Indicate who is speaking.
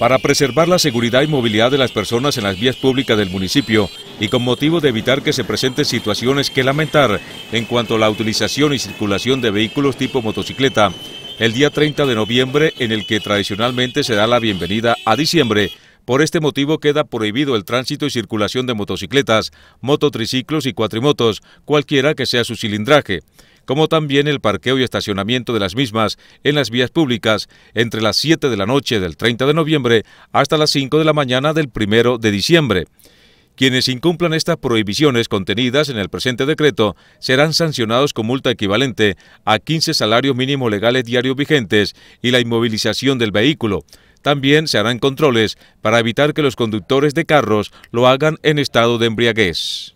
Speaker 1: Para preservar la seguridad y movilidad de las personas en las vías públicas del municipio y con motivo de evitar que se presenten situaciones que lamentar en cuanto a la utilización y circulación de vehículos tipo motocicleta, el día 30 de noviembre, en el que tradicionalmente se da la bienvenida a diciembre, por este motivo queda prohibido el tránsito y circulación de motocicletas, mototriciclos y cuatrimotos, cualquiera que sea su cilindraje como también el parqueo y estacionamiento de las mismas en las vías públicas entre las 7 de la noche del 30 de noviembre hasta las 5 de la mañana del 1 de diciembre. Quienes incumplan estas prohibiciones contenidas en el presente decreto serán sancionados con multa equivalente a 15 salarios mínimos legales diarios vigentes y la inmovilización del vehículo. También se harán controles para evitar que los conductores de carros lo hagan en estado de embriaguez.